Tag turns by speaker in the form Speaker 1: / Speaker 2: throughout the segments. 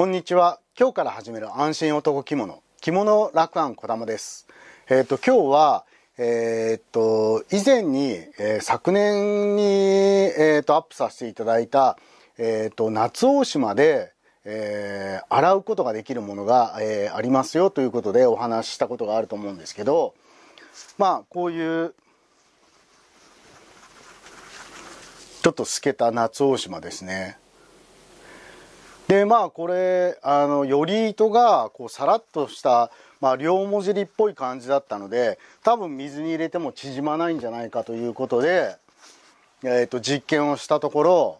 Speaker 1: こんにちは。今日から始める安心男着物。着物楽安小玉です。えっ、ー、と、今日は、えー、っと、以前に、えー、昨年に、えっと、アップさせていただいた、えっと、夏大島で、え洗うことができるものが、えありますよということでお話ししたことがあると思うんですけど、まあ、こういう、ちょっと透けた夏大島ですね。でまあこれあの頼糸がこうさらっとした、まあ、両文字りっぽい感じだったので多分水に入れても縮まないんじゃないかということで、えー、と実験をしたところ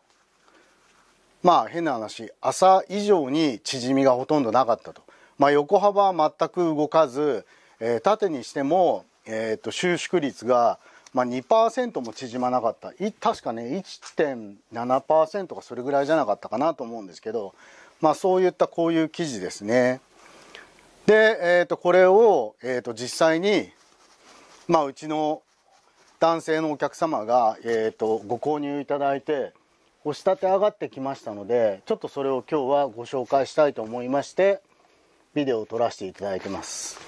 Speaker 1: まあ変な話朝以上に縮みがほとんどなかったと、まあ、横幅は全く動かず、えー、縦にしても、えー、と収縮率がまあ、2%も縮まなかった確かね1.7%がそれぐらいじゃなかったかなと思うんですけど、まあ、そういったこういう記事ですねで、えー、とこれを、えー、と実際に、まあ、うちの男性のお客様が、えー、とご購入いただいて押し立て上がってきましたのでちょっとそれを今日はご紹介したいと思いましてビデオを撮らせていただいてます。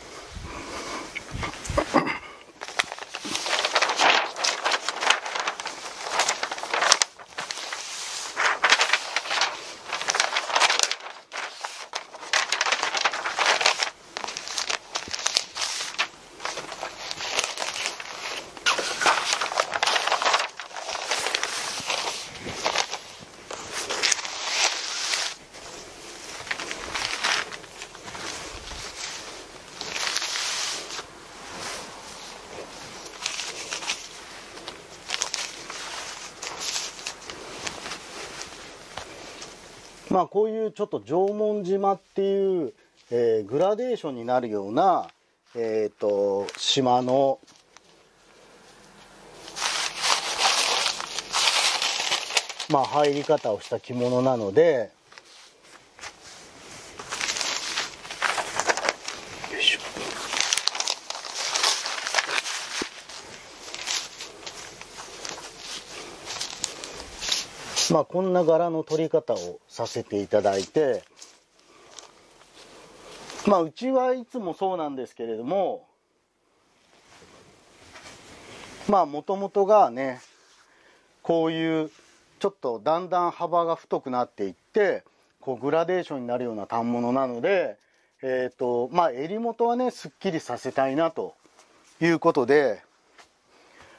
Speaker 1: まあこういうちょっと縄文島っていう、えー、グラデーションになるような、えっ、ー、と島のまあ入り方をした着物なので。まあ、こんな柄の取り方をさせていただいて、まあ、うちはいつもそうなんですけれども、まあ、もともとがね、こういう、ちょっとだんだん幅が太くなっていって、こうグラデーションになるような反物なので、えっ、ー、と、まあ、襟元はね、すっきりさせたいなということで、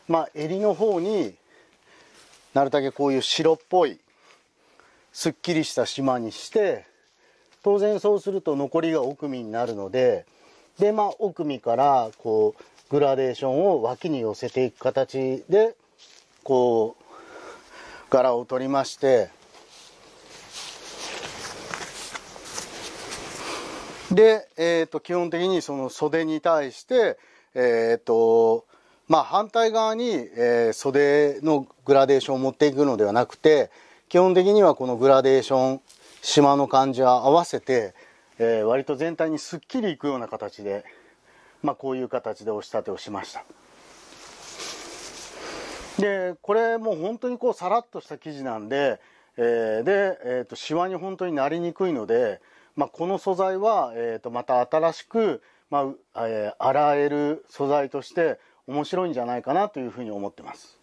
Speaker 1: まあ、襟の方に、なるだけこういう白っぽいすっきりした島にして当然そうすると残りが奥身になるのででまあ奥身からこうグラデーションを脇に寄せていく形でこう柄を取りましてで、えー、と基本的にその袖に対して、えー、とまあ、反対側に、えー、袖のグラデーションを持っていくのではなくて基本的にはこのグラデーションしまの感じは合わせて、えー、割と全体にすっきりいくような形で、まあ、こういう形で押し立てをしましたでこれもう本当にこうさらっとした生地なんで、えー、で、えーと、とシワに本当になりにくいので、まあ、この素材は、えーと、とまた新しく、まあえー、洗える素材として面白いんじゃないかなというふうに思ってます。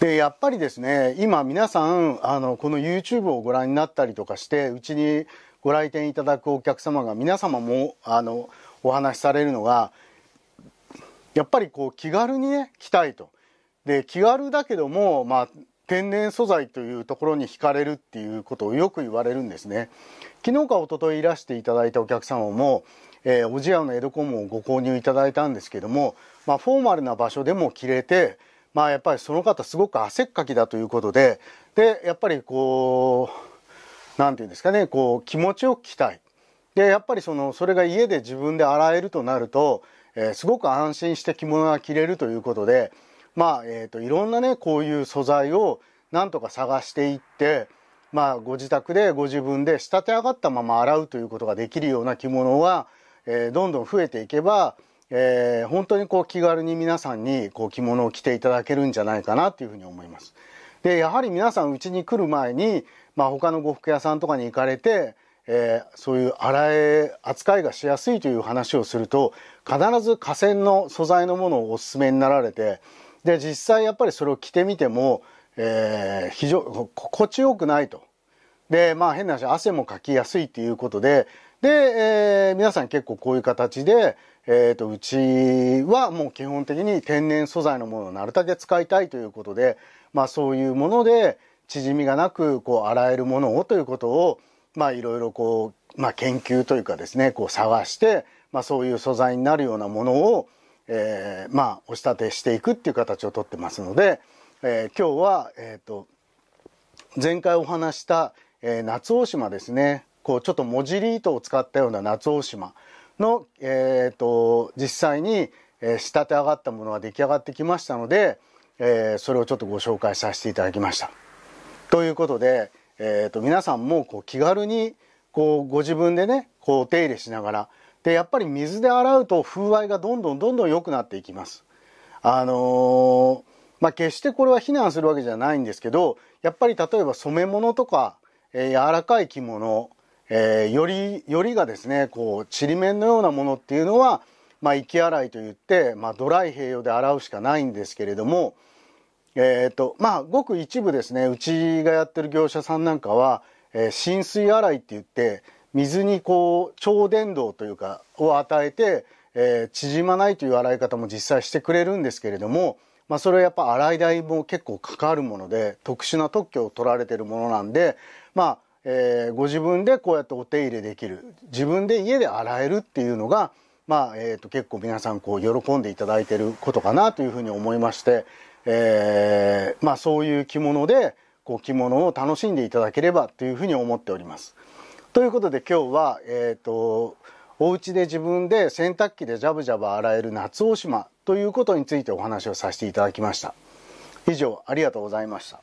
Speaker 1: でやっぱりですね今皆さんあのこの YouTube をご覧になったりとかしてうちにご来店いただくお客様が皆様もあのお話しされるのがやっぱりこう気軽にね来たいと。で気軽だけども、まあ、天然素材というところに惹かれるっていうことをよく言われるんですね昨日か一昨日いらしていただいたお客様も、えー、おじやの江戸コムをご購入いただいたんですけども、まあ、フォーマルな場所でも着れてまあやっぱりその方すごく汗っかきだということででやっぱりこう何て言うんですかねこう気持ちよく着たいでやっぱりそのそれが家で自分で洗えるとなると、えー、すごく安心して着物が着れるということでまあ、えー、と、いろんなね、こういう素材をなんとか探していって、まあ、ご自宅でご自分で仕立て上がったまま洗うということができるような着物は、えー、どんどん増えていけば、えー、本当にこう気軽に皆さんにこう着物を着ていただけるんじゃないかなというふうに思います。で、やはり皆さんうちに来る前に、まあ、他の呉服屋さんとかに行かれて、えー、そういう洗い扱いがしやすいという話をすると必ず河川の素材のものをおすすめになられてで実際やっぱりそれを着てみても、えー、非常心地よくないとでまあ変な話汗もかきやすいっていうことでで、えー、皆さん結構こういう形で、えーと、うちはもう基本的に天然素材のものをなるだけ使いたいということで、まあ、そういうもので縮みがなくこう洗えるものをということをまあいろいろこう、まあ、研究というかですねこう探して、まあ、そういう素材になるようなものをえー、まあお仕立てしていくっていう形をとってますので、えー、今日は、えーと、前回お話した、えー、夏大島ですねこうちょっともじり糸を使ったような夏大島の、えーと、実際に、えー、仕立て上がったものが出来上がってきましたので、えー、それをちょっとご紹介させていただきました。ということで、えーと、皆さんもこう気軽にこうご自分でねこうお手入れしながらでやっぱり水で洗うと風合いがどんどんどんどん良くなっていきますあのー、まあ決してこれは非難するわけじゃないんですけどやっぱり例えば染め物とか、えー、柔らかい着物、えー、よりよりがですねこうちりめんのようなものっていうのはまあ、き洗いといって、まあ、ドライ併用で洗うしかないんですけれども、えーとまあ、ごく一部ですねうちがやってる業者さんなんかは、えー、浸水洗いって言って水にこう超伝導というかを与えて、えー、縮まないという洗い方も実際してくれるんですけれども、まあ、それはやっぱ洗い代も結構かかるもので特殊な特許を取られてるものなんでまあえー、ご自分でこうやってお手入れできる自分で家で洗えるっていうのが、まあえーと、結構皆さんこう喜んでいただいてることかなというふうに思いまして、えーまあ、そういう着物でこう着物を楽しんでいただければというふうに思っております。ということで今日は、えっ、ー、と、お家で自分で洗濯機でジャブジャブ洗える夏大島ということについてお話をさせていただきました。以上、ありがとうございました。